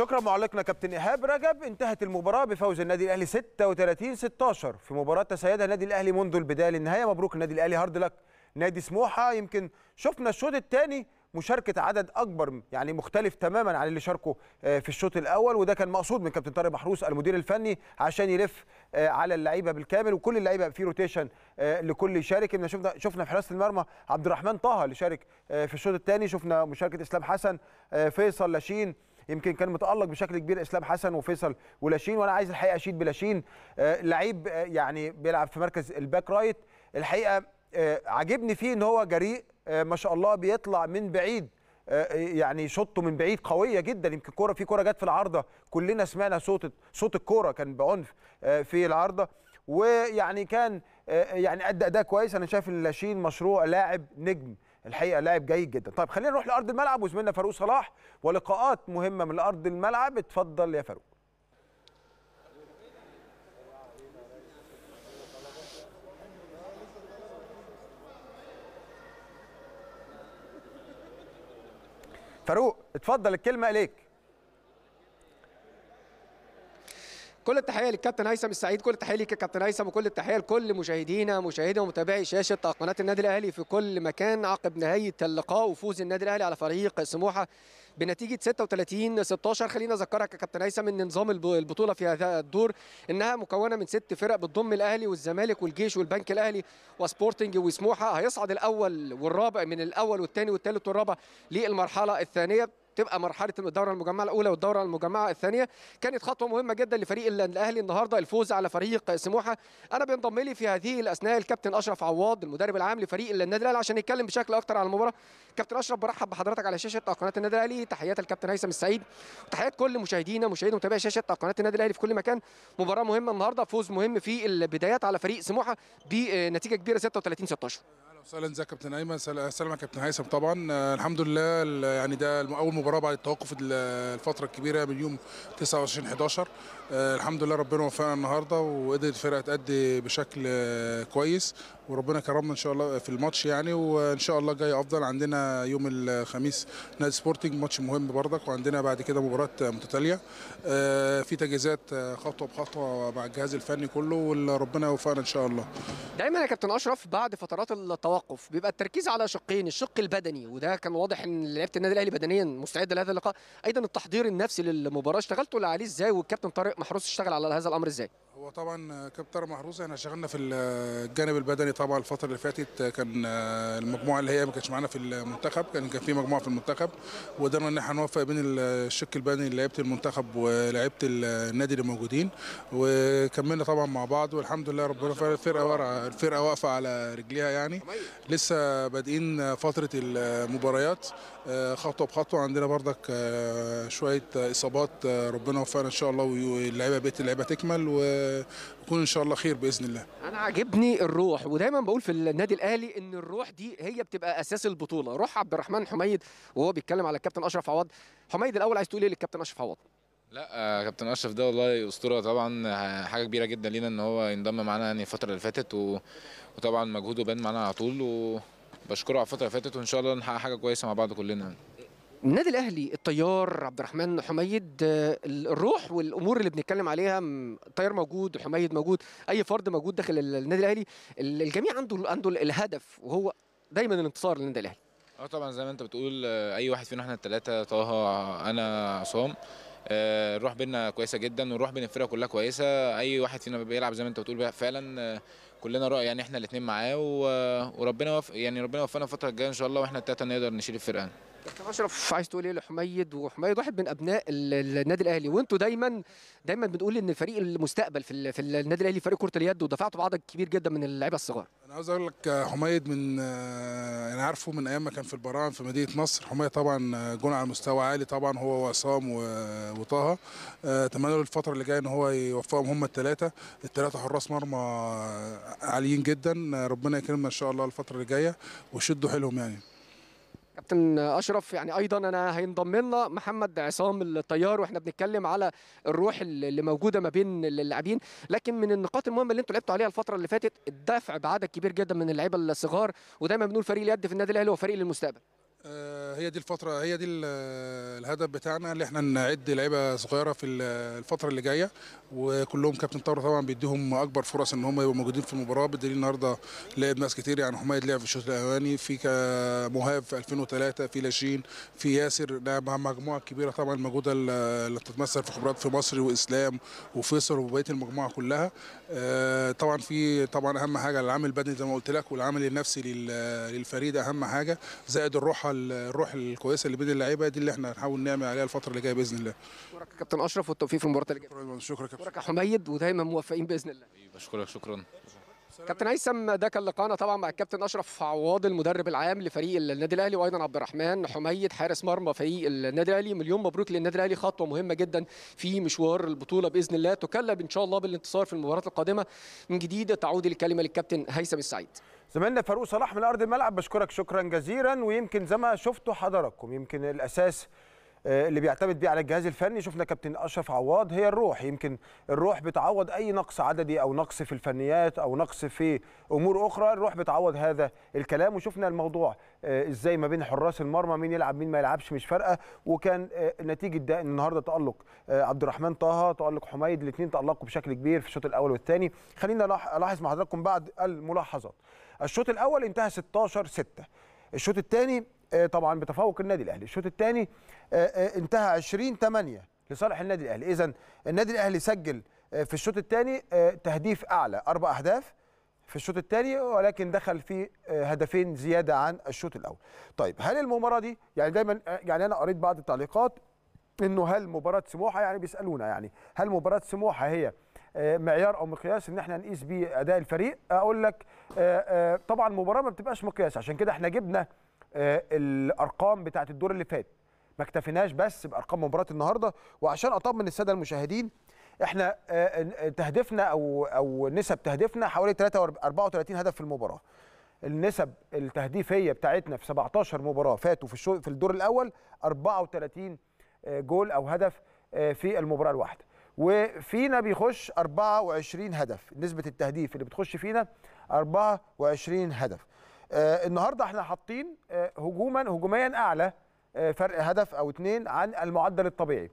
شكرا معلقنا كابتن ايهاب رجب انتهت المباراه بفوز النادي الاهلي 36 16 في مباراه تسيدها النادي الاهلي منذ البدايه للنهايه مبروك النادي الاهلي هارد لك نادي سموحه يمكن شفنا الشوط الثاني مشاركه عدد اكبر يعني مختلف تماما عن اللي شاركوا آه، في الشوط الاول وده كان مقصود من كابتن طارق محروس المدير الفني عشان يلف آه، على اللعيبه بالكامل وكل اللعيبه في روتيشن آه، لكل يشارك احنا شفنا شفنا في حراسه المرمى عبد الرحمن طه اللي شارك في الشوط الثاني شفنا مشاركه اسلام حسن فيصل لاشين يمكن كان متالق بشكل كبير اسلام حسن وفيصل ولاشين وانا عايز الحقيقه اشيد بلاشين آه، لعيب آه، يعني بيلعب في مركز الباك رايت الحقيقه آه، عاجبني فيه ان هو جريء ما شاء الله بيطلع من بعيد يعني شطه من بعيد قويه جدا يمكن كوره في كوره جت في العارضه كلنا سمعنا صوت صوت الكوره كان بعنف في العارضه ويعني كان يعني ادى اداء كويس انا شايف ان لاشين مشروع لاعب نجم الحقيقه لاعب جيد جدا طيب خلينا نروح لارض الملعب وزميلنا فاروق صلاح ولقاءات مهمه من ارض الملعب اتفضل يا فاروق فاروق اتفضل الكلمه اليك كل التحيه للكابتن هيثم السعيد كل التحيه ليك يا كابتن هيثم وكل التحيه لكل مشاهدينا مشاهدي ومتابعي شاشه قناه النادي الاهلي في كل مكان عقب نهايه اللقاء وفوز النادي الاهلي على فريق سموحه بنتيجه 36 16 خلينا اذكرك يا كابتن هيثم ان نظام البطوله في هذا الدور انها مكونه من ست فرق بتضم الاهلي والزمالك والجيش والبنك الاهلي وسبورتنج وسموحه هيصعد الاول والرابع من الاول والثاني والثالث والرابع للمرحله الثانيه تبقى مرحله الدوره المجمعه الاولى والدوره المجمعه الثانيه كانت خطوه مهمه جدا لفريق الاهلي النهارده الفوز على فريق سموحه انا بينضم لي في هذه الاثناء الكابتن اشرف عواض المدرب العام لفريق النادي الاهلي عشان يتكلم بشكل اكتر على المباراه كابتن اشرف برحب بحضرتك على شاشه قناه النادي الاهلي تحيات الكابتن هيثم السعيد وتحيات كل مشاهدينا مشاهدي متابعي شاشه قناه النادي الاهلي في كل مكان مباراه مهمه النهارده فوز مهم في البدايات على فريق سموحه بنتيجه آه، كبيره 36 16 وسهلا ازيك يا كابتن ايمن سلام يا كابتن هيثم طبعا آه، الحمد لله يعني ده اول مباراه بعد التوقف الفتره الكبيره من يوم 29 11 آه، الحمد لله ربنا وفقنا النهارده وقدرت الفرقه تأدي بشكل آه، كويس وربنا كرمنا ان شاء الله في الماتش يعني وان شاء الله جاي افضل عندنا يوم الخميس نادي سبورتنج ماتش مهم بردك وعندنا بعد كده مباراه متتاليه آه، في تجهيزات خطوه بخطوه مع الجهاز الفني كله وربنا يوفقنا ان شاء الله دايما يا كابتن اشرف بعد فترات التوقف بيبقى التركيز على شقين الشق البدني وده كان واضح ان لعيبه النادي الاهلي بدنيا مستعده لهذا اللقاء ايضا التحضير النفسي للمباراه اشتغلتوا عليه ازاي والكابتن طارق محروس اشتغل على هذا الامر ازاي هو طبعا كابتن محروس احنا شغلنا في الجانب البدني طبعا الفتره اللي فاتت آه، كان آه، المجموعه اللي هي ما كانتش معانا في المنتخب كان كان في مجموعه في المنتخب وقدرنا ان احنا نوفق بين الشك البدني لعيبه المنتخب ولعيبه النادي اللي موجودين وكملنا طبعا مع بعض والحمد لله ربنا الفرقه ورا الفرقه واقفه على رجليها يعني لسه بادئين فتره المباريات آه، خطوه بخطوه عندنا بردك شويه اصابات ربنا وفقنا ان شاء الله واللعيبه بيت اللعيبه تكمل و ونكون ان شاء الله خير باذن الله انا عاجبني الروح ودايما بقول في النادي الاهلي ان الروح دي هي بتبقى اساس البطوله روح عبد الرحمن حميد وهو بيتكلم على الكابتن اشرف عوض حميد الاول عايز تقول ايه للكابتن اشرف عوض لا آه، كابتن اشرف ده والله اسطوره طبعا حاجه كبيره جدا لينا ان هو ينضم معانا يعني الفتره اللي فاتت وطبعا مجهوده بان معانا على طول وبشكره على الفتره اللي فاتت وان شاء الله نحقق حاجه كويسه مع بعض كلنا يعني. النادي الاهلي الطيار عبد الرحمن حميد آه، الروح والامور اللي بنتكلم عليها الطيار موجود حميد موجود اي فرد موجود داخل النادي الاهلي الجميع عنده عنده الهدف وهو دايما الانتصار للنادي الاهلي اه طبعا زي ما انت بتقول آه، اي واحد فينا احنا الثلاثه طه انا عصام آه، الروح بينا كويسه جدا والروح بين الفرقه كلها كويسه اي واحد فينا بيلعب زي ما انت بتقول فعلا كلنا رأي يعني احنا الاثنين معاه وربنا وف... يعني ربنا يوفقنا الفتره الجايه ان شاء الله واحنا الثلاثه نقدر نشيل الفرقه كابتن اشرف عايز تقول ايه لحميد وحميد واحد من ابناء النادي الاهلي وانتوا دايما دايما بنقول ان الفريق المستقبل في, في النادي الاهلي فريق كره اليد ودفعتوا بعضك كبير جدا من اللعيبه الصغار انا عاوز اقول لك حميد من آه، انا عارفه من ايام ما كان في البراعم في مدينه نصر حميد طبعا آه، جون على مستوى عالي طبعا هو وعصام آه، وطه اتمنى له الفتره اللي جايه ان هو يوفقهم هم الثلاثه الثلاثه حراس مرمى عاليين جدا ربنا يكرمنا ان شاء الله الفتره اللي جايه وشدوا حيلهم يعني كابتن اشرف يعني ايضا انا هينضم لنا محمد عصام الطيار واحنا بنتكلم على الروح اللي موجوده ما بين اللاعبين لكن من النقاط المهمه اللي انتوا لعبتوا عليها الفتره اللي فاتت الدفع بعدد كبير جدا من اللعيبه الصغار ودايما بنقول فريق اليد في النادي الاهلي هو فريق للمستقبل آه، هي دي الفترة هي دي الهدف بتاعنا اللي احنا نعد لعيبة صغيرة في الفترة اللي جاية وكلهم كابتن طارق طبعا بيديهم أكبر فرص إن هم يبقوا موجودين في المباراة بالدليل النهاردة لعب ناس كتير يعني حميد لعب في الشوط الأولاني في مهاب في 2003 في لاشين في ياسر لعب مع مجموعة كبيرة طبعا الموجودة اللي بتتمثل في خبرات في مصر وإسلام وفيصل وبقية المجموعة كلها آه، طبعا في طبعا أهم حاجة العامل البدني زي ما قلت لك والعامل النفسي للفريق أهم حاجة زائد الروح بصراحه الروح الكويسه اللي بين اللعيبه دي اللي احنا هنحاول نعمل عليها الفتره اللي جايه باذن الله شكرا كابتن اشرف والتوفيق في المباراه اللي جايه شكرا كابتن شكرا حميد ودايما موفقين باذن الله بشكرك شكرا كابتن هيثم ده كان لقاءنا طبعا مع الكابتن اشرف عواض المدرب العام لفريق النادي الاهلي وايضا عبد الرحمن حميد حارس مرمى فريق النادي الاهلي مليون مبروك للنادي الاهلي خطوه مهمه جدا في مشوار البطوله باذن الله تكلب ان شاء الله بالانتصار في المباراه القادمه من جديد تعود الكلمه للكابتن هيثم السعيد زميلنا فاروق صلاح من ارض الملعب بشكرك شكرا جزيلا ويمكن زي ما شفتوا حضراتكم يمكن الاساس آه، اللي بيعتمد بيه على الجهاز الفني شفنا كابتن اشرف عواض هي الروح يمكن الروح بتعوض اي نقص عددي او نقص في الفنيات او نقص في امور اخرى الروح بتعوض هذا الكلام وشفنا الموضوع آه، ازاي ما بين حراس المرمى مين يلعب مين ما يلعبش مش فارقه وكان آه، نتيجه ده ان النهارده تالق عبد الرحمن طه تالق حميد الاثنين تالقوا بشكل كبير في الشوط الاول والثاني خلينا الاحظ مع حضراتكم بعض الملاحظات الشوط الاول انتهى 16 6 الشوط الثاني آه، طبعا بتفوق النادي الاهلي الشوط الثاني آه، آه، انتهى 20 8 لصالح النادي الاهلي اذا النادي الاهلي سجل في الشوط الثاني تهديف اعلى اربع اهداف في الشوط الثاني ولكن دخل في هدفين زياده عن الشوط الاول. طيب هل المباراه دي يعني دايما يعني انا قريت بعض التعليقات انه هل مباراه سموحه يعني بيسالونا يعني هل مباراه سموحه هي آه، معيار او مقياس ان احنا نقيس بيه اداء الفريق اقول لك آه، آه، طبعا المباراه ما بتبقاش مقياس عشان كده احنا جبنا الارقام بتاعه الدور اللي فات ما اكتفيناش بس بارقام مباراه النهارده وعشان اطمن الساده المشاهدين احنا تهديفنا او او نسب تهديفنا حوالي 34 هدف في المباراه النسب التهديفيه بتاعتنا في 17 مباراه فاتوا في في الدور الاول 34 جول او هدف في المباراه الواحده وفينا بيخش 24 هدف نسبه التهديف اللي بتخش فينا 24 هدف آه النهارده احنا حاطين آه هجوما هجوميا اعلى آه فرق هدف او اتنين عن المعدل الطبيعي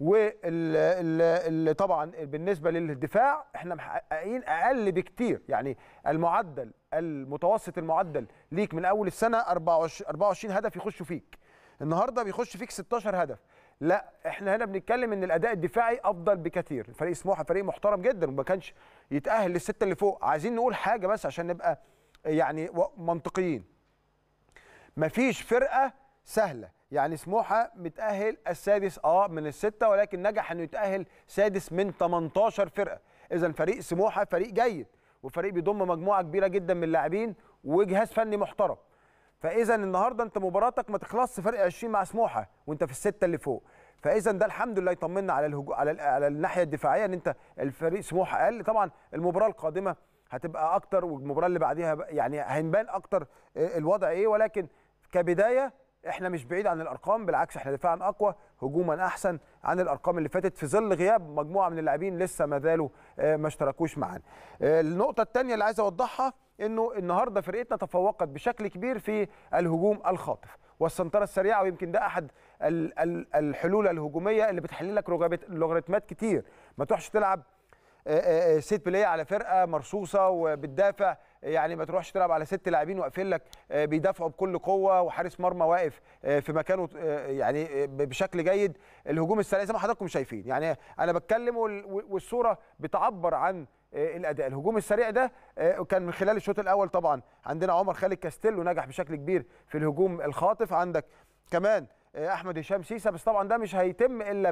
وطبعا بالنسبه للدفاع احنا محققين اقل بكتير يعني المعدل المتوسط المعدل ليك من اول السنه 24 هدف يخشوا فيك النهارده بيخش فيك 16 هدف لا احنا هنا بنتكلم ان الاداء الدفاعي افضل بكثير فريق سموحه فريق محترم جدا وما كانش يتاهل للسته اللي فوق عايزين نقول حاجه بس عشان نبقى يعني منطقيين مفيش فرقه سهله يعني سموحه متاهل السادس اه من السته ولكن نجح انه يتاهل سادس من 18 فرقه اذا فريق سموحه فريق جيد وفريق بيضم مجموعه كبيره جدا من اللاعبين وجهاز فني محترم فاذا النهارده انت مباراتك ما تخلصش فرق 20 مع سموحه وانت في السته اللي فوق فاذا ده الحمد لله يطمنا على الهجو... على ال... على الناحيه الدفاعيه ان انت الفريق سموحه اقل طبعا المباراه القادمه هتبقى اكتر والمباراه اللي بعديها يعني هينبان اكتر آه، الوضع ايه ولكن كبدايه احنا مش بعيد عن الارقام بالعكس احنا دفاعا اقوى هجوما احسن عن الارقام اللي فاتت في ظل غياب مجموعه من اللاعبين لسه ما زالوا آه، ما اشتركوش معانا آه، النقطه الثانيه اللي عايز اوضحها انه النهارده فرقتنا تفوقت بشكل كبير في الهجوم الخاطف والسنطره السريعه ويمكن ده احد الحلول الهجوميه اللي بتحل لك لوغاريتمات كتير ما تروحش تلعب آه، سيت بلاي على فرقه مرصوصه وبتدافع يعني ما تروحش تلعب على ست لاعبين واقفين لك آه، بيدافعوا بكل قوه وحارس مرمى واقف آه، في مكانه آه، يعني بشكل جيد الهجوم السريع زي ما حضراتكم شايفين يعني انا بتكلم والصوره بتعبر عن الاداء الهجوم السريع ده كان من خلال الشوط الاول طبعا عندنا عمر خالد كاستيلو نجح بشكل كبير في الهجوم الخاطف عندك كمان احمد هشام سيسه بس طبعا ده مش هيتم الا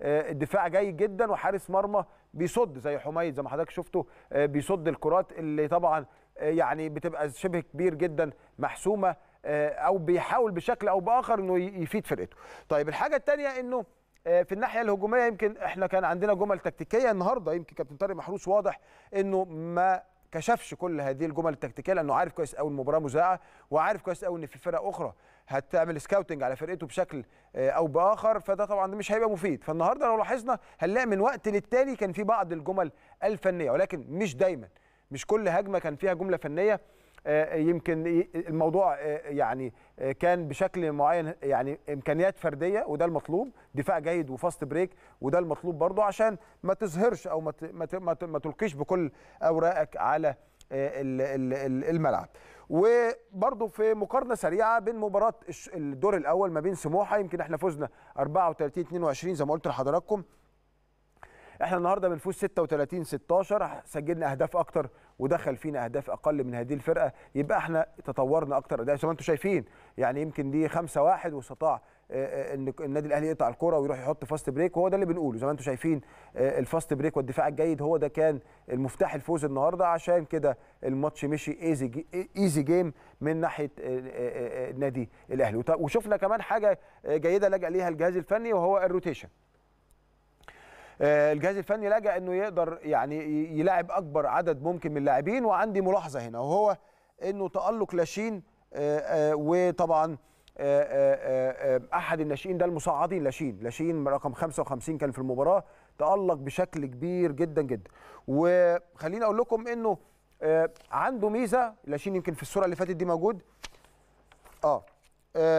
بدفاع جيد جدا وحارس مرمى بيصد زي حميد زي ما حضرتك شفته بيصد الكرات اللي طبعا آه، يعني بتبقى شبه كبير جدا محسومه آه، او بيحاول بشكل او باخر انه يفيد فرقته. طيب الحاجه الثانيه انه آه، في الناحيه الهجوميه يمكن احنا كان عندنا جمل تكتيكيه النهارده يمكن كابتن طارق محروس واضح انه ما كشفش كل هذه الجمل التكتيكيه لانه عارف كويس قوي المباراه مذاعه وعارف كويس قوي ان في فرق اخرى هتعمل سكاوتنج على فرقته بشكل او باخر فده طبعا مش هيبقى مفيد فالنهارده لو لاحظنا هنلاقي من وقت للتاني كان في بعض الجمل الفنيه ولكن مش دايما مش كل هجمه كان فيها جمله فنيه آه، آه، يمكن الموضوع آه، يعني كان بشكل معين يعني امكانيات فرديه وده المطلوب دفاع جيد وفاست بريك وده المطلوب برضه عشان ما تظهرش او ما تلقيش بكل اوراقك على الملعب وبرضه في مقارنه سريعه بين مباراه الدور الاول ما بين سموحه يمكن احنا فزنا 34 22 زي ما قلت لحضراتكم احنا النهارده بنفوز 36 16 سجلنا اهداف اكتر ودخل فينا اهداف اقل من هذه الفرقه يبقى احنا تطورنا اكتر ده زي ما انتم شايفين يعني يمكن دي 5 1 واستطاع آه، آه، ان النادي الاهلي يقطع الكره ويروح يحط فاست بريك وهو ده اللي بنقوله زي ما انتم شايفين آه، الفاست بريك والدفاع الجيد هو ده كان المفتاح الفوز النهارده عشان كده الماتش مشي ايزي ايزي جيم من ناحيه النادي الاهلي وشفنا كمان حاجه جيده لجأ ليها الجهاز الفني وهو الروتيشن آه، الجهاز الفني لجأ انه يقدر يعني يلاعب اكبر عدد ممكن من اللاعبين وعندي ملاحظه هنا وهو انه تالق لاشين آه، آه، وطبعا احد الناشئين ده المصعدين لاشين لاشين رقم 55 كان في المباراه تالق بشكل كبير جدا جدا وخليني اقول لكم انه عنده ميزه لاشين يمكن في الصوره اللي فاتت دي موجود اه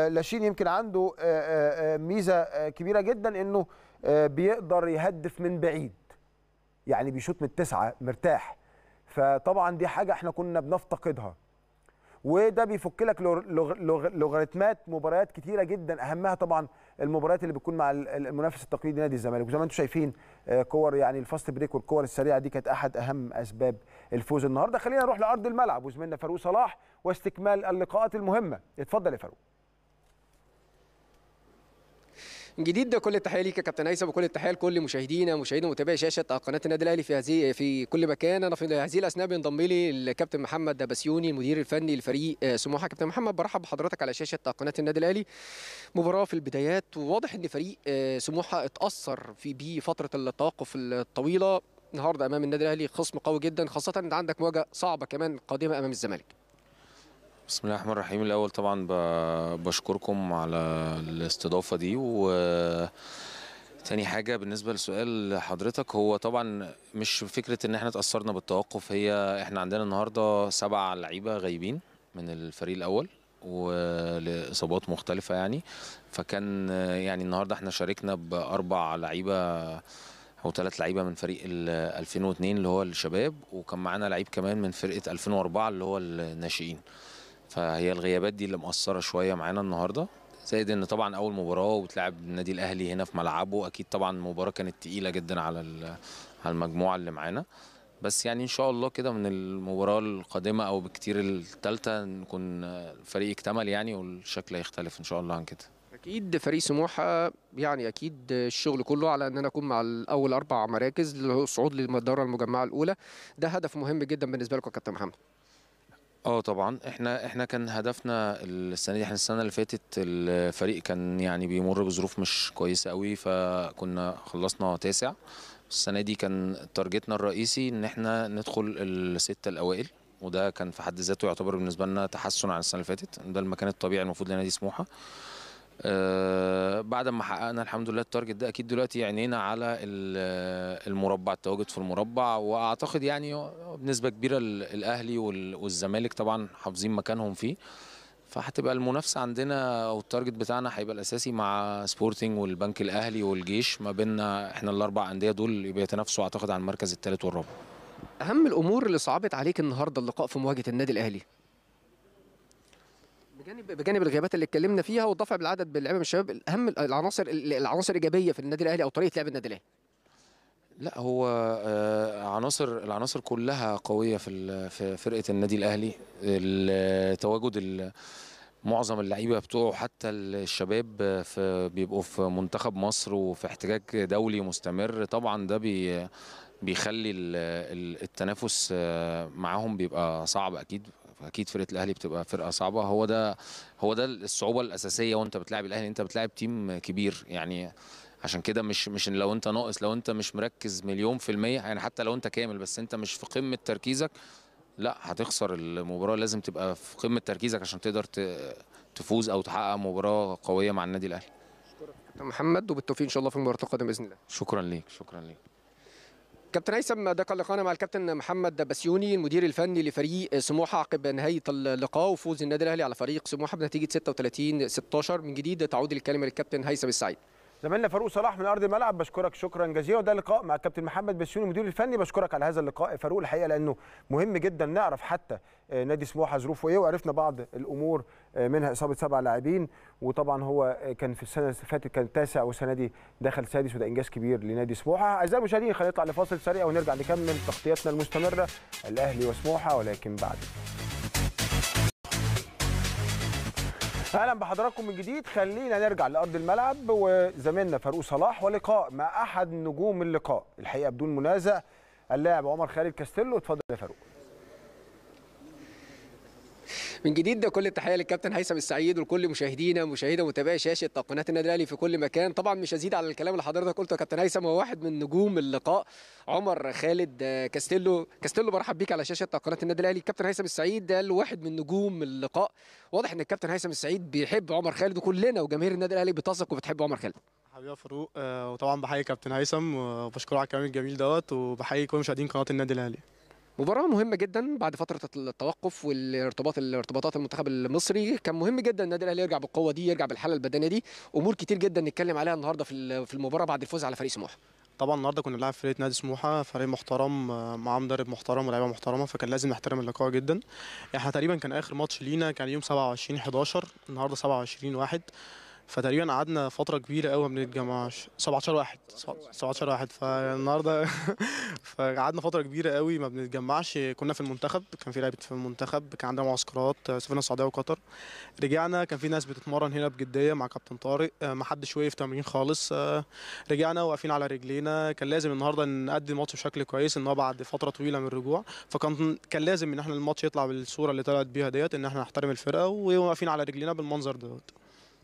لاشين يمكن عنده ميزه كبيره جدا انه آه، بيقدر يهدف من بعيد يعني بيشوط من التسعه مرتاح فطبعا دي حاجه احنا كنا بنفتقدها وده بيفك لك لوغاريتمات مباريات كتيره جدا اهمها طبعا المباريات اللي بتكون مع المنافس التقليدي نادي الزمالك وزي ما انتم شايفين آه، كور يعني الفاست بريك والكور السريعه دي كانت احد اهم اسباب الفوز النهارده خلينا نروح لارض الملعب وزميلنا فاروق صلاح واستكمال اللقاءات المهمه اتفضل يا فاروق جديد ده كل التحيه ليك يا كابتن هيثم وكل التحيه لكل مشاهدينا مشاهدينا متابعي شاشه قناه النادي الاهلي في هذه في كل مكان انا في هذه الاثناء بينضم لي الكابتن محمد بسيوني المدير الفني لفريق آه، سموحه كابتن محمد برحب بحضرتك على شاشه قناه النادي الاهلي مباراه في البدايات وواضح ان فريق آه، سموحه اتاثر في بيه فتره التوقف الطويله النهارده امام النادي الاهلي خصم قوي جدا خاصه ان عندك مواجهه صعبه كمان قادمه امام الزمالك بسم الله الرحمن الرحيم الاول طبعا بشكركم على الاستضافه دي و تاني حاجه بالنسبه لسؤال حضرتك هو طبعا مش فكره ان احنا اتاثرنا بالتوقف هي احنا عندنا النهارده سبع لعيبه غايبين من الفريق الاول ولاصابات مختلفه يعني فكان يعني النهارده احنا شاركنا باربع لعيبه او ثلاث لعيبه من فريق 2002 اللي هو الشباب وكان معانا لعيب كمان من فرقه 2004 اللي هو الناشئين فهي الغيابات دي اللي مقصره شويه معانا النهارده زائد ان طبعا اول مباراه وتلعب النادي الاهلي هنا في ملعبه اكيد طبعا المباراه كانت تقيله جدا على على المجموعه اللي معانا بس يعني ان شاء الله كده من المباراه القادمه او بكتير الثالثه نكون الفريق اكتمل يعني والشكل هيختلف ان شاء الله عن كده اكيد فريق سموحه يعني اكيد الشغل كله على ان انا اكون مع الاول اربع مراكز للصعود للدوره المجمعه الاولى ده هدف مهم جدا بالنسبه لكم يا كابتن محمد اه طبعا احنا احنا كان هدفنا السنه دي احنا السنه اللي فاتت الفريق كان يعني بيمر بظروف مش كويسه قوي فكنا خلصنا تاسع السنه دي كان تارجتنا الرئيسي ان احنا ندخل السته الاوائل وده كان في حد ذاته يعتبر بالنسبه لنا تحسن عن السنه اللي فاتت ده المكان الطبيعي المفروض لنادي سموحه آه بعد ما حققنا الحمد لله التارجت ده اكيد دلوقتي عينينا على المربع التواجد في المربع واعتقد يعني بنسبه كبيره الاهلي والزمالك طبعا حافظين مكانهم فيه فهتبقى المنافسه عندنا او التارجت بتاعنا هيبقى الاساسي مع سبورتنج والبنك الاهلي والجيش ما بيننا احنا الاربع انديه دول بيتنافسوا اعتقد على المركز الثالث والرابع اهم الامور اللي صعبت عليك النهارده اللقاء في مواجهه النادي الاهلي بجانب بجانب الغيابات اللي اتكلمنا فيها والضفع بالعدد باللعيبه من الشباب اهم العناصر العناصر الايجابيه في النادي الاهلي او طريقه لعب النادي الاهلي لا هو آه، عناصر العناصر كلها قويه في في فرقه النادي الاهلي التواجد معظم اللعيبه بتوعه حتى الشباب في بيبقوا في منتخب مصر وفي احتكاك دولي مستمر طبعا ده بي بيخلي التنافس آه، معاهم بيبقى صعب اكيد فاكيد فرقه الاهلي بتبقى فرقه صعبه هو ده هو ده الصعوبه الاساسيه وانت بتلاعب الاهلي انت بتلاعب تيم كبير يعني عشان كده مش مش لو انت ناقص لو انت مش مركز مليون في الميه يعني حتى لو انت كامل بس انت مش في قمه تركيزك لا هتخسر المباراه لازم تبقى في قمه تركيزك عشان تقدر تفوز او تحقق مباراه قويه مع النادي الاهلي محمد وبالتوفيق ان شاء الله في المباراه القادمه باذن الله شكرا ليك شكرا ليك كابتن هيثم ده كان لقاءنا مع الكابتن محمد بسيوني المدير الفني لفريق سموحه عقب نهايه اللقاء وفوز النادي الاهلي على فريق سموحه بنتيجه 36 16 من جديد تعود الكلمه للكابتن هيثم السعيد زميلنا فاروق صلاح من ارض الملعب بشكرك شكرا جزيلا وده لقاء مع الكابتن محمد بسيوني المدير الفني بشكرك على هذا اللقاء فاروق الحقيقه لانه مهم جدا نعرف حتى آه، نادي سموحه ظروفه ايه وعرفنا بعض الامور آه، منها اصابه سبع لاعبين وطبعا هو آه، كان في السنه اللي فاتت كان تاسع والسنه دي دخل سادس وده انجاز كبير لنادي سموحه اعزائي المشاهدين خلينا نطلع لفاصل سريع ونرجع نكمل تغطيتنا المستمره الاهلي وسموحه ولكن بعد اهلا بحضراتكم من جديد خلينا نرجع لارض الملعب وزميلنا فاروق صلاح ولقاء مع احد نجوم اللقاء الحقيقه بدون منازع اللاعب عمر خالد كاستيلو اتفضل يا فاروق من جديد ده كل التحيه للكابتن هيثم السعيد ولكل مشاهدينا مشاهده متابعي شاشه قناه النادي الاهلي في كل مكان طبعا مش هزيد على الكلام اللي حضرتك قلته يا كابتن هيثم هو واحد من نجوم اللقاء عمر خالد آه، كاستيلو كاستيلو برحب بيك على شاشه قناه النادي الاهلي الكابتن هيثم السعيد ده واحد من نجوم اللقاء واضح ان الكابتن هيثم السعيد بيحب عمر خالد وكلنا وجماهير النادي الاهلي بتثق وبتحب عمر خالد حبيبي فاروق آه، وطبعا بحيي كابتن هيثم وبشكره على الكلام الجميل دوت وبحيي كل مشاهدين قناه النادي الاهلي مباراة مهمة جدا بعد فترة التوقف والارتباط الارتباطات المنتخب المصري كان مهم جدا النادي الاهلي يرجع بالقوة دي يرجع بالحالة البدنية دي امور كتير جدا نتكلم عليها النهارده في المباراة بعد الفوز على فريق سموحة طبعا النهارده كنا بنلعب فريق نادي سموحه فريق محترم معاه مدرب محترم ولاعيبه محترمه فكان لازم نحترم اللقاء جدا احنا تقريبا كان اخر ماتش لينا كان يوم 27 11 النهارده 27 1 فتقريبا قعدنا فتره كبيره قوي ما بنتجمعش 17 واحد 17 واحد فالنهارده فقعدنا فتره كبيره قوي ما بنتجمعش كنا في المنتخب كان في لعيبه في المنتخب كان عندنا معسكرات آه، سافرنا السعوديه وقطر رجعنا كان في ناس بتتمرن هنا بجديه مع كابتن طارق آه، ما حدش وقف تمرين خالص آه، رجعنا واقفين على رجلينا كان لازم النهارده نأدي الماتش بشكل كويس ان هو بعد فتره طويله من الرجوع فكان كان لازم ان احنا الماتش يطلع بالصوره اللي طلعت بيها ديت ان احنا نحترم الفرقه وواقفين على رجلينا بالمنظر دوت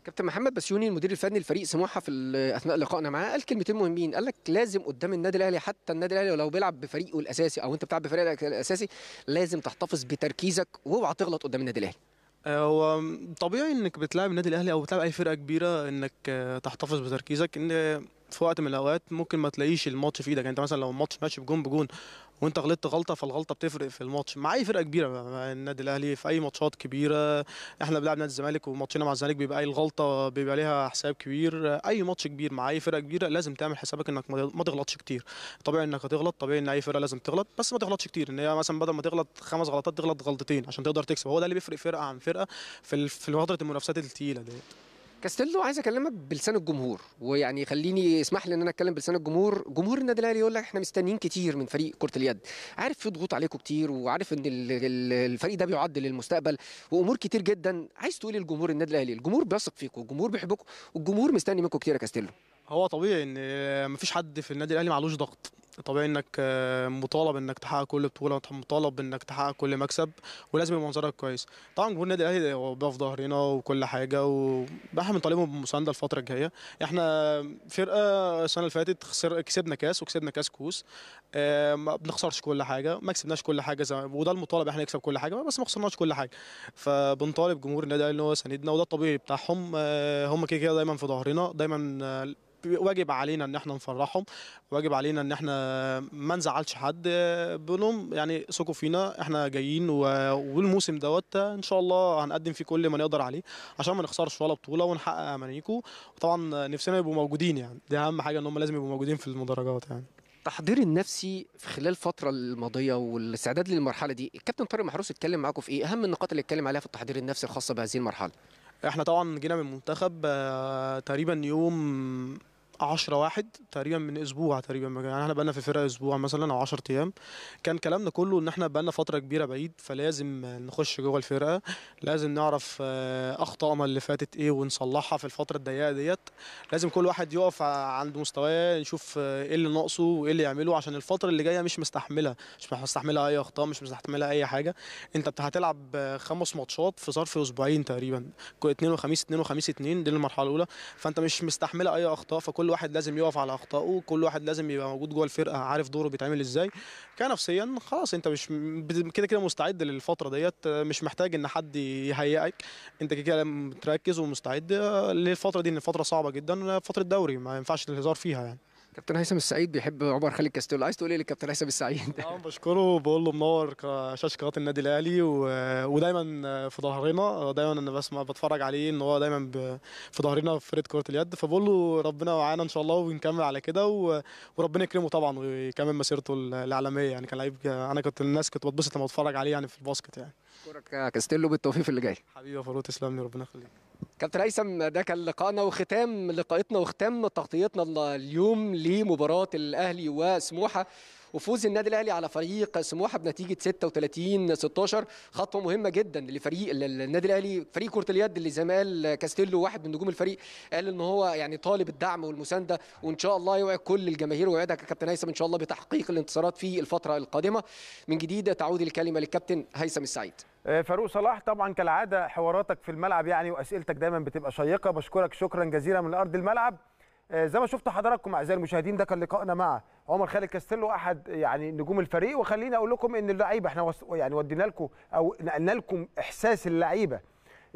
كابتن محمد بسيوني المدير الفني لفريق سموحه في اثناء لقائنا معاه قال كلمتين مهمين قال لك لازم قدام النادي الاهلي حتى النادي الاهلي ولو بيلعب بفريقه الاساسي او انت بتلعب بفريقك الاساسي لازم تحتفظ بتركيزك واوعى تغلط قدام النادي الاهلي آه، هو طبيعي انك بتلعب النادي الاهلي او بتلعب اي فرقه كبيره انك آه، تحتفظ بتركيزك ان آه، في وقت من الاوقات ممكن ما تلاقيش الماتش في ايدك يعني انت مثلا لو الماتش ماشي بجون بجون وانت غلطت غلطه فالغلطه بتفرق في الماتش مع اي فرقه كبيره النادي الاهلي في اي ماتشات كبيره احنا بنلعب نادي الزمالك وماتشنا مع الزمالك بيبقى اي الغلطه بيبقى ليها حساب كبير اي ماتش كبير مع اي فرقه كبيره لازم تعمل حسابك انك ما تغلطش كتير طبيعي انك هتغلط طبيعي ان اي فرقه لازم تغلط بس ما تغلطش كتير ان هي مثلا بدل ما تغلط خمس غلطات تغلط غلطتين عشان تقدر تكسب هو ده اللي بيفرق فرقه عن فرقه في فتره المنافسات الثقيله ديت كاستيلو عايز اكلمك بلسان الجمهور ويعني خليني اسمح لي ان انا اتكلم بلسان الجمهور جمهور النادي الاهلي يقول لك احنا مستنيين كتير من فريق كره اليد عارف في ضغوط عليكم كتير وعارف ان الفريق ده بيعد للمستقبل وامور كتير جدا عايز تقول للجمهور ايه النادي الاهلي الجمهور بيثق فيكم الجمهور بيحبكم والجمهور مستني منكم كتير يا كاستيلو هو طبيعي ان مفيش حد في النادي الاهلي معلوش ضغط طبيعي انك آه، مطالب انك تحقق كل بطوله مطالب انك تحقق كل مكسب ولازم يبقى منظرك كويس طبعا جمهور النادي الاهلي هو في ظهرنا وكل حاجه واحنا بنطالبهم بالمسانده الفتره الجايه احنا فرقه السنه اللي فاتت خسر كسبنا كاس وكسبنا كاس كوس آه، ما بنخسرش كل حاجه ما كسبناش كل حاجه زي وده المطالب احنا نكسب كل حاجه بس ما خسرناش كل حاجه فبنطالب جمهور النادي الاهلي ان هو يساندنا وده الطبيعي بتاعهم آه، هم كده كده دايما في ظهرنا دايما واجب علينا ان احنا نفرحهم واجب علينا ان احنا ما نزعلش حد بنقول يعني ثقوا فينا احنا جايين والموسم دوت ان شاء الله هنقدم فيه كل ما نقدر عليه عشان ما نخسرش ولا بطوله ونحقق امانيكو وطبعا نفسنا يبقوا موجودين يعني دي اهم حاجه ان هم لازم يبقوا موجودين في المدرجات يعني التحضير النفسي في خلال الفترة الماضية والاستعداد للمرحلة دي، الكابتن طارق محروس اتكلم معاكم في ايه؟ أهم النقاط اللي اتكلم عليها في التحضير النفسي الخاصة بهذه المرحلة. احنا طبعا جينا من المنتخب آه، تقريبا يوم 10 واحد تقريبا من اسبوع تقريبا يعني احنا بقالنا في الفرقه اسبوع مثلا او 10 ايام كان كلامنا كله ان احنا بقالنا فتره كبيره بعيد فلازم نخش جوه الفرقه لازم نعرف آه، اخطائنا اللي فاتت ايه ونصلحها في الفتره الضيقه ديت لازم كل واحد يقف عند مستواه يشوف آه، ايه اللي ناقصه وايه اللي يعمله عشان الفتره اللي جايه مش مستحمله مش مستحمله اي اخطاء مش مستحمله اي حاجه انت هتلعب آه، خمس ماتشات في ظرف اسبوعين تقريبا اثنين وخميس اثنين وخميس اثنين دي المرحله الاولى فانت مش مستحمله اي اخطاء فكل واحد لازم يقف على اخطائه كل واحد لازم يبقى موجود جوه الفرقه عارف دوره بيتعمل ازاي كنفسيا خلاص انت مش كده كده مستعد للفتره ديت مش محتاج ان حد يهيئك انت كده كده متركز ومستعد للفتره دي ان الفتره صعبه جدا فتره دوري ما ينفعش الهزار فيها يعني كابتن هيثم السعيد بيحب عمر خالد كاستيلو عايز تقول ايه للكابتن هيثم السعيد اه بشكره وبقول له منور شاشه قناه النادي الاهلي و... ودايما في ظهرنا دايما انا بسمع بتفرج عليه ان هو دايما ب... في ظهرنا في فريق كره اليد فبقول له ربنا معانا ان شاء الله ونكمل على كده و... وربنا يكرمه طبعا ويكمل مسيرته الاعلاميه يعني كان لعيب انا كنت الناس كنت بتبسط لما بتفرج عليه يعني في الباسكت يعني اشكرك يا كاستيلو بالتوفيق اللي جاي حبيبي يا فاروق تسلم لي ربنا يخليك كابتن هيثم ده كان لقائنا وختام لقائتنا وختام تغطيتنا اليوم لمباراه الاهلي وسموحه وفوز النادي الاهلي على فريق سموحه بنتيجه 36 16 خطوه مهمه جدا لفريق النادي الاهلي فريق كره اليد اللي زي ما قال كاستيلو واحد من نجوم الفريق قال ان هو يعني طالب الدعم والمسانده وان شاء الله يوعد كل الجماهير ويوعدك يا كابتن هيثم ان شاء الله بتحقيق الانتصارات في الفتره القادمه من جديد تعود الكلمه للكابتن هيثم السعيد آه، فاروق صلاح طبعا كالعاده حواراتك في الملعب يعني واسئلتك دايما بتبقى شيقه بشكرك شكرا جزيلا من ارض الملعب آه، زي ما شفتوا حضراتكم اعزائي المشاهدين ده كان لقائنا مع عمر خالد كاستيلو احد يعني نجوم الفريق وخليني اقول لكم ان اللعيبه احنا يعني ودينا لكم او نقلنا لكم احساس اللعيبه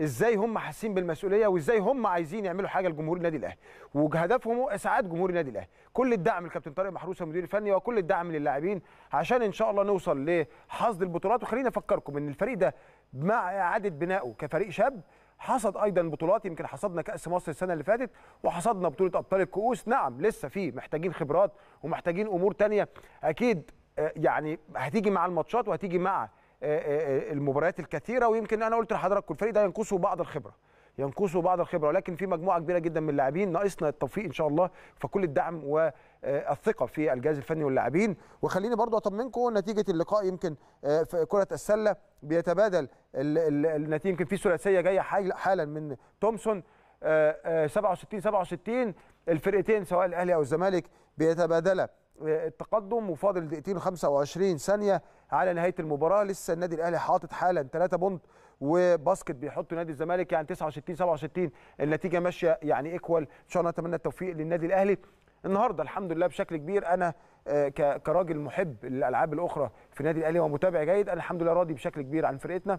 ازاي هم حاسين بالمسؤوليه وازاي هم عايزين يعملوا حاجه لجمهور النادي الاهلي وهدفهم اسعاد جمهور النادي الاهلي كل الدعم لكابتن طارق محروسه المدير الفني وكل الدعم للاعبين عشان ان شاء الله نوصل لحصد البطولات وخليني افكركم ان الفريق ده مع اعاده بنائه كفريق شاب حصد ايضا بطولات يمكن حصدنا كاس مصر السنه اللي فاتت وحصدنا بطوله ابطال الكؤوس نعم لسه في محتاجين خبرات ومحتاجين امور تانية اكيد آه، يعني هتيجي مع الماتشات وهتيجي مع آه، آه، المباريات الكثيره ويمكن انا قلت لحضراتكم الفريق ده ينقصه بعض الخبره ينقصه بعض الخبره ولكن في مجموعه كبيره جدا من اللاعبين ناقصنا التوفيق ان شاء الله فكل الدعم والثقه آه، في الجهاز الفني واللاعبين وخليني برضو اطمنكم نتيجه اللقاء يمكن آه، في كره السله بيتبادل النتيجه يمكن في ثلاثيه جايه حالا من تومسون 67 آه، 67 الفرقتين سواء الاهلي او الزمالك بيتبادلا التقدم وفاضل دقيقتين و25 ثانيه على نهايه المباراه لسه النادي الاهلي حاطط حالا 3 بونت وباسكت بيحط نادي الزمالك يعني 69 67 النتيجه ماشيه يعني ايكوال ان شاء الله نتمنى التوفيق للنادي الاهلي النهارده الحمد لله بشكل كبير انا آه، كراجل محب للالعاب الاخرى في النادي الاهلي ومتابع جيد انا الحمد لله راضي بشكل كبير عن فرقتنا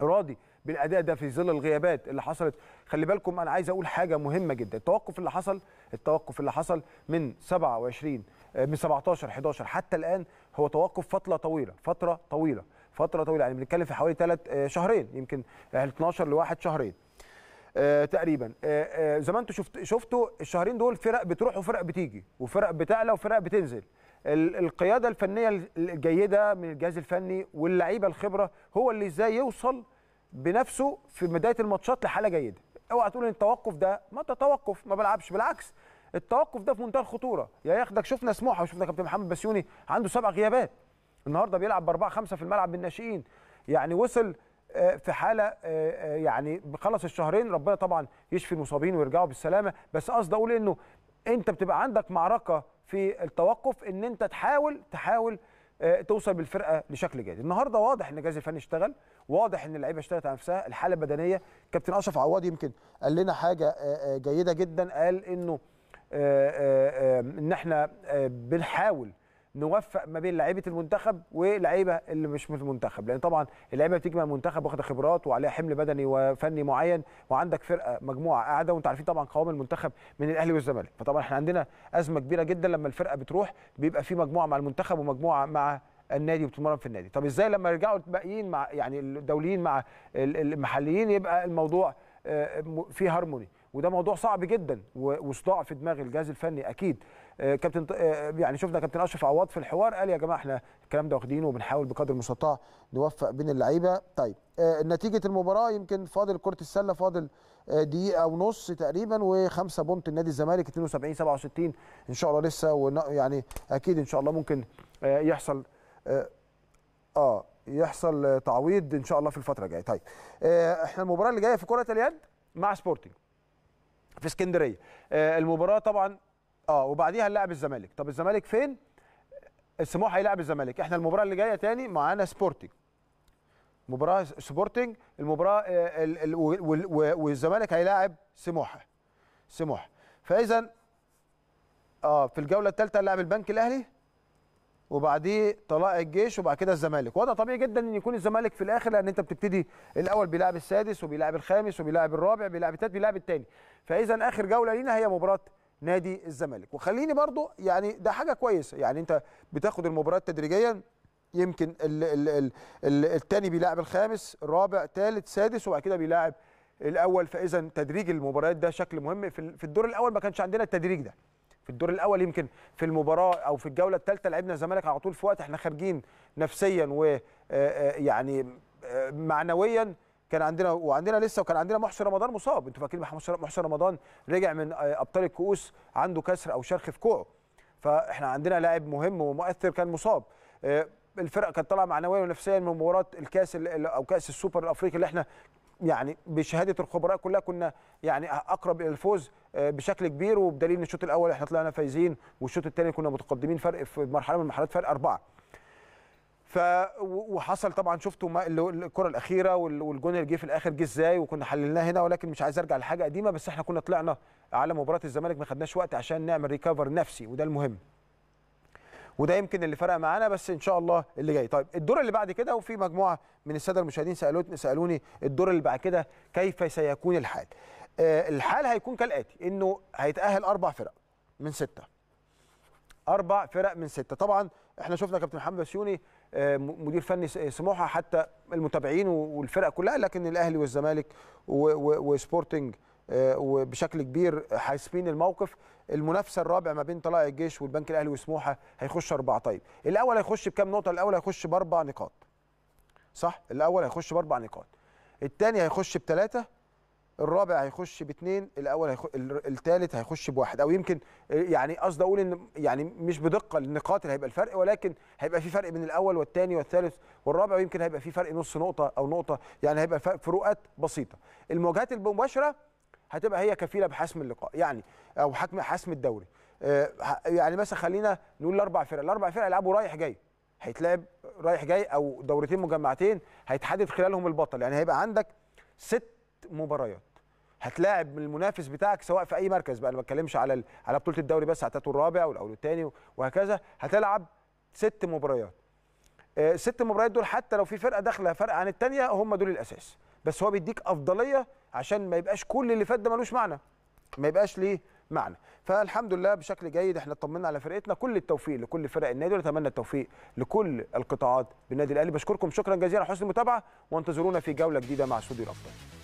راضي بالاداء ده في ظل الغيابات اللي حصلت خلي بالكم انا عايز اقول حاجه مهمه جدا التوقف اللي حصل التوقف اللي حصل من 27 آه، من 17 11 حتى الان هو توقف فتره طويله فتره طويله فتره طويله يعني بنتكلم في حوالي ثلاث آه، شهرين يمكن 12 يعني لواحد شهرين آه، تقريبا آه، زي ما انتم شفت شفتوا الشهرين دول فرق بتروح وفرق بتيجي وفرق بتعلى وفرق بتنزل القياده الفنيه الجيده من الجهاز الفني واللعيبه الخبره هو اللي ازاي يوصل بنفسه في بدايه الماتشات لحاله جيده اوعى تقول ان التوقف ده ما توقف ما بلعبش بالعكس التوقف ده في منتهى الخطوره يا يعني ياخدك شفنا سموحه وشفنا كابتن محمد بسيوني عنده سبع غيابات النهارده بيلعب باربعه خمسه في الملعب بالناشئين يعني وصل آه، في حاله آه، آه، يعني خلص الشهرين ربنا طبعا يشفي المصابين ويرجعوا بالسلامه بس قصدي اقول انه انت بتبقى عندك معركه في التوقف ان انت تحاول تحاول توصل بالفرقه لشكل جيد النهارده واضح ان الجهاز الفني اشتغل واضح ان اللعيبه اشتغلت على نفسها الحاله البدنيه كابتن اشرف عواد يمكن قال لنا حاجه جيده جدا قال انه ان احنا بنحاول نوفق ما بين لعيبه المنتخب ولعيبه اللي مش من المنتخب لان طبعا اللعيبه بتيجي من المنتخب واخده خبرات وعليها حمل بدني وفني معين وعندك فرقه مجموعه قاعده وانت عارفين طبعا قوام المنتخب من الاهلي والزمالك فطبعا احنا عندنا ازمه كبيره جدا لما الفرقه بتروح بيبقى في مجموعه مع المنتخب ومجموعه مع النادي وبتتمرن في النادي طب ازاي لما يرجعوا الباقيين مع يعني الدوليين مع المحليين يبقى الموضوع آه، فيه هارموني وده موضوع صعب جدا وصداع في دماغ الجهاز الفني اكيد آه، كابتن آه، آه، يعني شفنا كابتن اشرف عوض في الحوار قال يا جماعه احنا الكلام ده واخدينه وبنحاول بقدر المستطاع نوفق بين اللعيبه طيب نتيجه المباراه يمكن فاضل كره السله فاضل دقيقه ونص تقريبا وخمسه بونت النادي الزمالك 72 67 ان شاء الله لسه يعني اكيد ان شاء الله ممكن يحصل اه يحصل تعويض ان شاء الله في الفتره الجايه طيب احنا المباراه اللي جايه في كره اليد مع سبورتنج في اسكندريه المباراه طبعا اه وبعديها هنلاعب الزمالك طب الزمالك فين السموحه هيلاعب الزمالك احنا المباراه اللي جايه تاني معانا سبورتنج مباراه سبورتنج المباراه آه، والزمالك هيلاعب سموحه سموحه فاذا اه في الجوله الثالثه هنلاعب البنك الاهلي وبعديه طلائع الجيش وبعد كده الزمالك وده طبيعي جدا ان يكون الزمالك في الاخر لان انت بتبتدي الاول بيلعب السادس وبيلعب الخامس وبيلعب الرابع بيلعب الثالث بيلعب الثاني فاذا اخر جوله لينا هي مباراه نادي الزمالك وخليني برضو يعني ده حاجه كويسه يعني انت بتاخد المباريات تدريجيا يمكن ال ال ال ال التاني بيلاعب الخامس رابع ثالث سادس وبعد كده بيلاعب الاول فاذا تدريج المباريات ده شكل مهم في, في الدور الاول ما كانش عندنا التدريج ده في الدور الاول يمكن في المباراه او في الجوله الثالثه لعبنا الزمالك على طول في وقت احنا خارجين نفسيا و يعني معنويا كان عندنا وعندنا لسه وكان عندنا محسن رمضان مصاب انتوا فاكرين محسن رمضان رجع من آه، ابطال الكؤوس عنده كسر او شرخ في كوعه فاحنا عندنا لاعب مهم ومؤثر كان مصاب آه، الفرقه كانت طالعه معنويا ونفسيا من مباراه الكاس او كاس السوبر الافريقي اللي احنا يعني بشهاده الخبراء كلها كنا يعني اقرب الى الفوز آه، بشكل كبير وبدليل ان الشوط الاول احنا طلعنا فايزين والشوط الثاني كنا متقدمين فرق في مرحله من المرحلات فرق اربعه ف وحصل طبعا شفتوا ما الكره الاخيره والجون اللي جه في الاخر جه ازاي وكنا حللناه هنا ولكن مش عايز ارجع لحاجه قديمه بس احنا كنا طلعنا على مباراه الزمالك ما خدناش وقت عشان نعمل ريكفر نفسي وده المهم وده يمكن اللي فرق معانا بس ان شاء الله اللي جاي طيب الدور اللي بعد كده وفي مجموعه من الساده المشاهدين سالوني سالوني الدور اللي بعد كده كيف سيكون الحال آه الحال هيكون كالاتي انه هيتاهل اربع فرق من سته اربع فرق من سته طبعا احنا شفنا كابتن محمد سيوني آه، مدير فني سموحه حتى المتابعين والفرق كلها لكن الاهلي والزمالك وسبورتنج آه، وبشكل كبير حاسبين الموقف المنافسه الرابع ما بين طلائع الجيش والبنك الاهلي وسموحه هيخش اربعه طيب الاول هيخش بكام نقطه الاول هيخش باربع نقاط صح الاول هيخش باربع نقاط الثاني هيخش بثلاثه الرابع هيخش باثنين الاول هيخ... الثالث هيخش بواحد او يمكن يعني قصدي اقول ان يعني مش بدقه النقاط اللي هيبقى الفرق ولكن هيبقى في فرق بين الاول والثاني والثالث والرابع ويمكن هيبقى في فرق نص نقطه او نقطه يعني هيبقى فروقات بسيطه المواجهات المباشره هتبقى هي كفيله بحسم اللقاء يعني او حكم حسم الدوري آه، يعني مثلا خلينا نقول الاربع فرق الاربع فرق هيلعبوا رايح جاي هيتلعب رايح جاي او دورتين مجمعتين هيتحدد خلالهم البطل يعني هيبقى عندك ست مباريات هتلاعب المنافس بتاعك سواء في اي مركز بقى انا ما بتكلمش على على بطوله الدوري بس على الرابع والاول والثاني وهكذا هتلعب ست مباريات الست آه، مباريات دول حتى لو في فرقه داخله فرق عن الثانيه هم دول الاساس بس هو بيديك افضليه عشان ما يبقاش كل اللي فات ده ملوش معنى ما يبقاش ليه معنى فالحمد لله بشكل جيد احنا اطمنا على فرقتنا كل التوفيق لكل فرق النادي ونتمنى التوفيق لكل القطاعات بالنادي الاهلي بشكركم شكرا جزيلا على حسن المتابعه وانتظرونا في جوله جديده مع استوديو الابطال